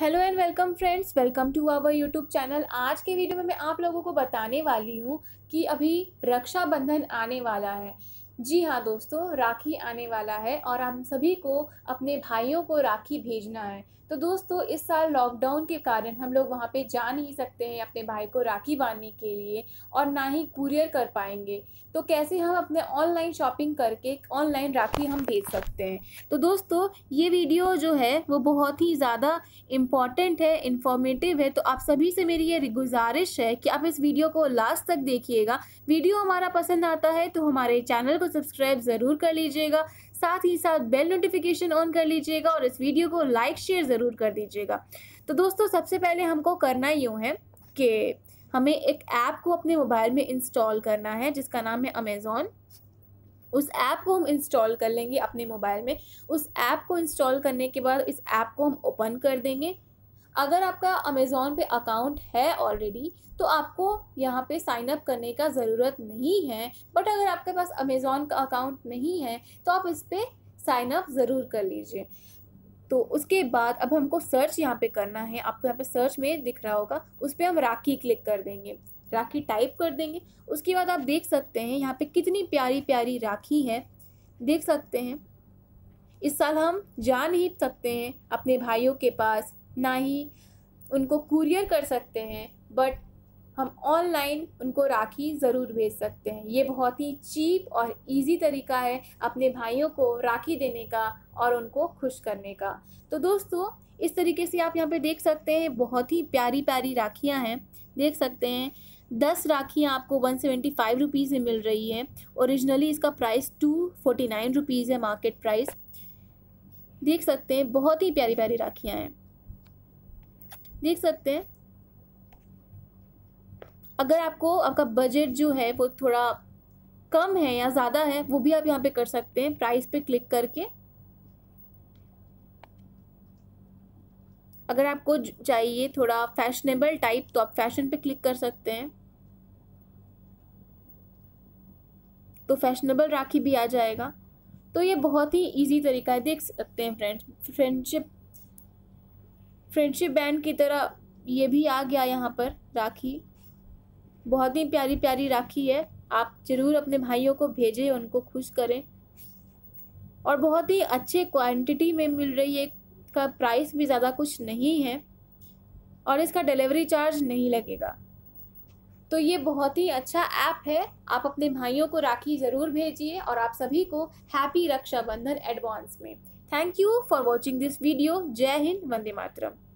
Hello and welcome friends welcome to our YouTube channel आज के video में मैं आप लोगों को बताने वाली हूँ कि अभी रक्षाबंधन आने वाला है जी हाँ दोस्तों राखी आने वाला है और हम सभी को अपने भाइयों को राखी भेजना है तो दोस्तों इस साल लॉकडाउन के कारण हम लोग वहाँ पे जा नहीं सकते हैं अपने भाई को राखी बांधने के लिए और ना ही कुरियर कर पाएंगे तो कैसे हम अपने ऑनलाइन शॉपिंग करके ऑनलाइन राखी हम भेज सकते हैं तो दोस्तों ये वीडियो जो है वो बहुत ही ज़्यादा इम्पॉर्टेंट है इन्फॉर्मेटिव है तो आप सभी से मेरी ये गुजारिश है कि आप इस वीडियो को लास्ट तक देखिएगा वीडियो हमारा पसंद आता है तो हमारे चैनल को सब्सक्राइब ज़रूर कर लीजिएगा साथ ही साथ बेल नोटिफिकेशन ऑन कर लीजिएगा और इस वीडियो को लाइक शेयर ज़रूर कर दीजिएगा तो दोस्तों सबसे पहले हमको करना यूँ है कि हमें एक ऐप को अपने मोबाइल में इंस्टॉल करना है जिसका नाम है अमेज़ॉन उस ऐप को हम इंस्टॉल कर लेंगे अपने मोबाइल में उस ऐप को इंस्टॉल करने के बाद इस ऐप को हम ओपन कर देंगे अगर आपका अमेज़ोन पे अकाउंट है ऑलरेडी तो आपको यहाँ पे साइन अप करने का ज़रूरत नहीं है बट अगर आपके पास अमेज़ोन का अकाउंट नहीं है तो आप इस पर साइन अप ज़रूर कर लीजिए तो उसके बाद अब हमको सर्च यहाँ पे करना है आपको यहाँ पे सर्च में दिख रहा होगा उस पर हम राखी क्लिक कर देंगे राखी टाइप कर देंगे उसके बाद आप देख सकते हैं यहाँ पे कितनी प्यारी प्यारी राखी है देख सकते हैं इस साल हम जा नहीं सकते हैं अपने भाइयों के पास ना ही उनको कुरियर कर सकते हैं बट हम ऑनलाइन उनको राखी ज़रूर भेज सकते हैं ये बहुत ही चीप और इजी तरीका है अपने भाइयों को राखी देने का और उनको खुश करने का तो दोस्तों इस तरीके से आप यहाँ पे देख सकते हैं बहुत ही प्यारी प्यारी राखियाँ हैं देख सकते हैं दस राखियाँ आपको वन सेवेंटी फाइव रुपीज़ में मिल रही है ओरिजिनली इसका price two forty nine rupees है मार्केट प्राइस देख सकते हैं बहुत ही प्यारी प्यारी राखियाँ हैं देख सकते हैं अगर आपको आपका बजट जो है वो थोड़ा कम है या ज़्यादा है वो भी आप यहाँ पे कर सकते हैं प्राइस पे क्लिक करके अगर आपको चाहिए थोड़ा फैशनेबल टाइप तो आप फैशन पे क्लिक कर सकते हैं तो फैशनेबल राखी भी आ जाएगा तो ये बहुत ही इजी तरीका है देख सकते हैं फ्रेंड्स फ्रेंडशिप फ्रेंडशिप बैंड की तरह ये भी आ गया यहाँ पर राखी बहुत ही प्यारी प्यारी राखी है आप ज़रूर अपने भाइयों को भेजें उनको खुश करें और बहुत ही अच्छे क्वांटिटी में मिल रही है का प्राइस भी ज़्यादा कुछ नहीं है और इसका डिलीवरी चार्ज नहीं लगेगा तो ये बहुत ही अच्छा ऐप है आप अपने भाइयों को राखी ज़रूर भेजिए और आप सभी को हैप्पी रक्षाबंधन एडवांस में Thank you for watching this video. Jai Hind, Vande Matram.